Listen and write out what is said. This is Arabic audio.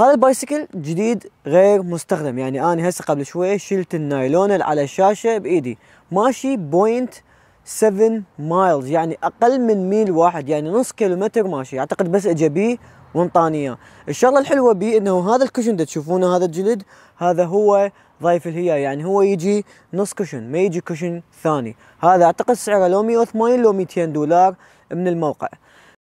هذا البايسكل جديد غير مستخدم يعني انا هسه قبل شوي شلت النايلون اللي على الشاشه بايدي ماشي بوينت 7 مايلز يعني اقل من ميل واحد يعني نص كيلومتر ماشي اعتقد بس اجى بيه وانطاني الشغله الحلوه بيه انه هذا الكشن ده تشوفونه هذا الجلد هذا هو ضيف الهيا يعني هو يجي نص كشن ما يجي كشن ثاني هذا اعتقد سعره لو 180 لو 200 دولار من الموقع